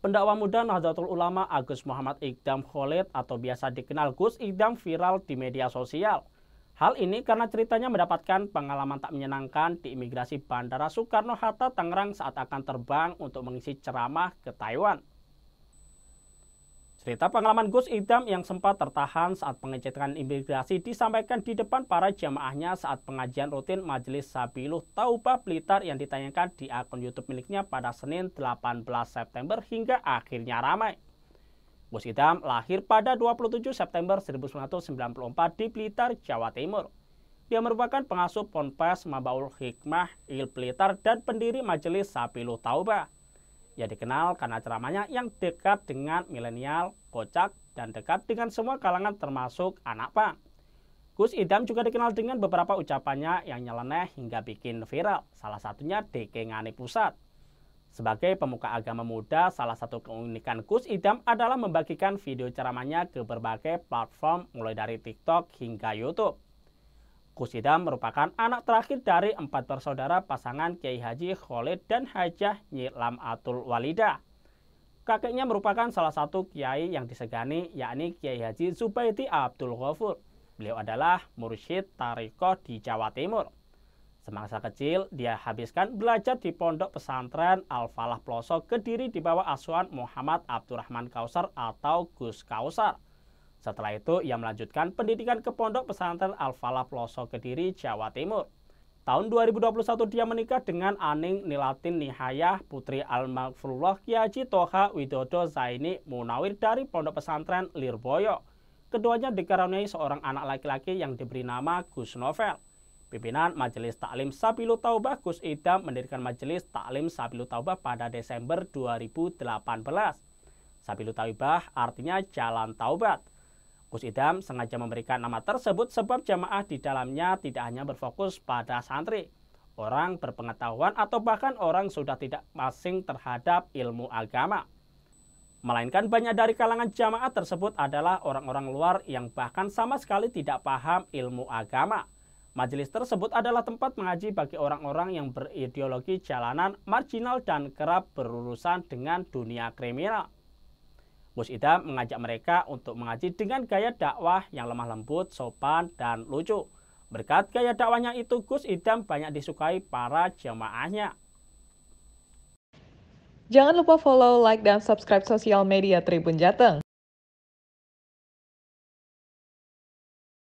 Pendakwa muda Nahdlatul Ulama Agus Muhammad Iqdam Khalid atau biasa dikenal Gus Iqdam viral di media sosial. Hal ini karena ceritanya mendapatkan pengalaman tak menyenangkan di imigrasi Bandara Soekarno-Hatta Tangerang saat akan terbang untuk mengisi ceramah ke Taiwan. Cerita pengalaman Gus Idam yang sempat tertahan saat pengecekan imigrasi disampaikan di depan para jamaahnya saat pengajian rutin Majelis Sabiluh Taubah Blitar yang ditanyakan di akun YouTube miliknya pada Senin 18 September hingga akhirnya ramai. Gus Idam lahir pada 27 September 1994 di Blitar, Jawa Timur. Dia merupakan pengasuh Ponpes Mabaul Hikmah Il Blitar dan pendiri Majelis Sabiluh Taubah. Ia dikenal karena ceramahnya yang dekat dengan milenial, kocak, dan dekat dengan semua kalangan termasuk anak pang. Gus Idam juga dikenal dengan beberapa ucapannya yang nyeleneh hingga bikin viral, salah satunya Dekengane Pusat. Sebagai pemuka agama muda, salah satu keunikan Gus Idam adalah membagikan video ceramahnya ke berbagai platform mulai dari TikTok hingga YouTube. Kusida merupakan anak terakhir dari empat bersaudara pasangan Kiai Haji Khalid dan Hajah Nyilam Atul Walida. Kakeknya merupakan salah satu kiai yang disegani yakni Kiai Haji Zubaidi Abdul Ghafur. Beliau adalah mursyid tarikoh di Jawa Timur. Semasa kecil, dia habiskan belajar di pondok pesantren Al-Falah Ploso Kediri di bawah asuhan Muhammad Abdurrahman Kausar atau Gus Kausar. Setelah itu, ia melanjutkan pendidikan ke Pondok Pesantren Al-Falah Ploso Kediri, Jawa Timur. Tahun 2021 dia menikah dengan Aning Nilatin Nihayah, putri Al-Maghfurullah Kiaji Toha Widodo Zaini Munawir dari Pondok Pesantren Lirboyo. Keduanya dikaruniai seorang anak laki-laki yang diberi nama Gus Novel. Pimpinan Majelis Taklim Sabilu Taubah Gus Ida mendirikan Majelis Taklim Sabilu Taubah pada Desember 2018. Sabilu Taubah artinya jalan taubat. Gus Idam sengaja memberikan nama tersebut sebab jamaah di dalamnya tidak hanya berfokus pada santri, orang berpengetahuan atau bahkan orang sudah tidak masing terhadap ilmu agama. Melainkan banyak dari kalangan jamaah tersebut adalah orang-orang luar yang bahkan sama sekali tidak paham ilmu agama. Majelis tersebut adalah tempat mengaji bagi orang-orang yang berideologi jalanan, marginal, dan kerap berurusan dengan dunia kriminal. Gus Idam mengajak mereka untuk mengaji dengan gaya dakwah yang lemah lembut, sopan, dan lucu. Berkat gaya dakwahnya itu, Gus Idam banyak disukai para jemaahnya. Jangan lupa follow, like, dan subscribe sosial media Tribun Jateng.